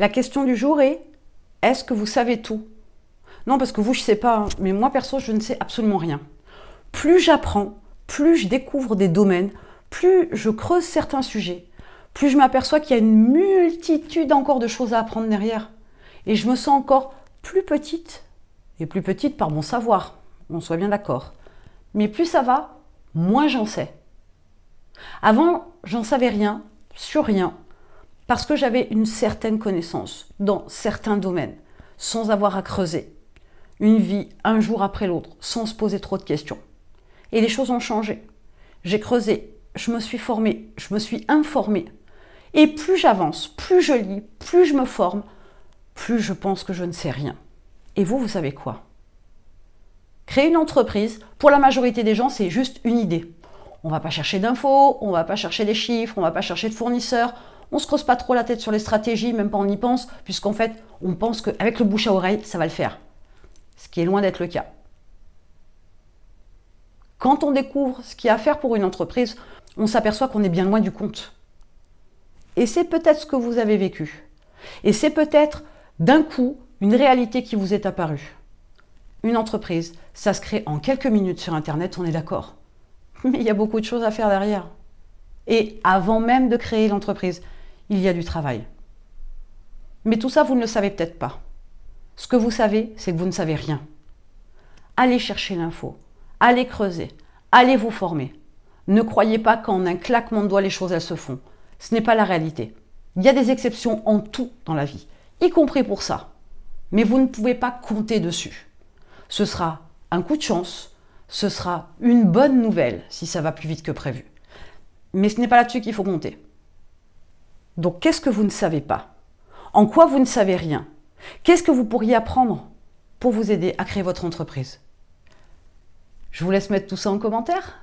La question du jour est est-ce que vous savez tout Non, parce que vous, je ne sais pas, hein, mais moi perso, je ne sais absolument rien. Plus j'apprends, plus je découvre des domaines, plus je creuse certains sujets, plus je m'aperçois qu'il y a une multitude encore de choses à apprendre derrière. Et je me sens encore plus petite, et plus petite par mon savoir, on soit bien d'accord. Mais plus ça va, moins j'en sais. Avant, j'en savais rien, sur rien, parce que j'avais une certaine connaissance dans certains domaines, sans avoir à creuser une vie un jour après l'autre, sans se poser trop de questions. Et les choses ont changé. J'ai creusé, je me suis formé, je me suis informé. Et plus j'avance, plus je lis, plus je me forme, plus je pense que je ne sais rien. Et vous, vous savez quoi Créer une entreprise, pour la majorité des gens, c'est juste une idée. On ne va pas chercher d'infos, on ne va pas chercher des chiffres, on ne va pas chercher de fournisseurs, on ne se creuse pas trop la tête sur les stratégies, même pas on y pense, puisqu'en fait, on pense qu'avec le bouche à oreille, ça va le faire. Ce qui est loin d'être le cas. Quand on découvre ce qu'il y a à faire pour une entreprise, on s'aperçoit qu'on est bien loin du compte. Et c'est peut-être ce que vous avez vécu. Et c'est peut-être d'un coup une réalité qui vous est apparue. Une entreprise, ça se crée en quelques minutes sur Internet, on est d'accord. Mais il y a beaucoup de choses à faire derrière. Et avant même de créer l'entreprise, il y a du travail. Mais tout ça, vous ne le savez peut-être pas. Ce que vous savez, c'est que vous ne savez rien. Allez chercher l'info, allez creuser, allez vous former. Ne croyez pas qu'en un claquement de doigts, les choses, elles se font. Ce n'est pas la réalité. Il y a des exceptions en tout dans la vie, y compris pour ça. Mais vous ne pouvez pas compter dessus. Ce sera un coup de chance, ce sera une bonne nouvelle si ça va plus vite que prévu. Mais ce n'est pas là-dessus qu'il faut compter. Donc qu'est-ce que vous ne savez pas En quoi vous ne savez rien Qu'est-ce que vous pourriez apprendre pour vous aider à créer votre entreprise Je vous laisse mettre tout ça en commentaire.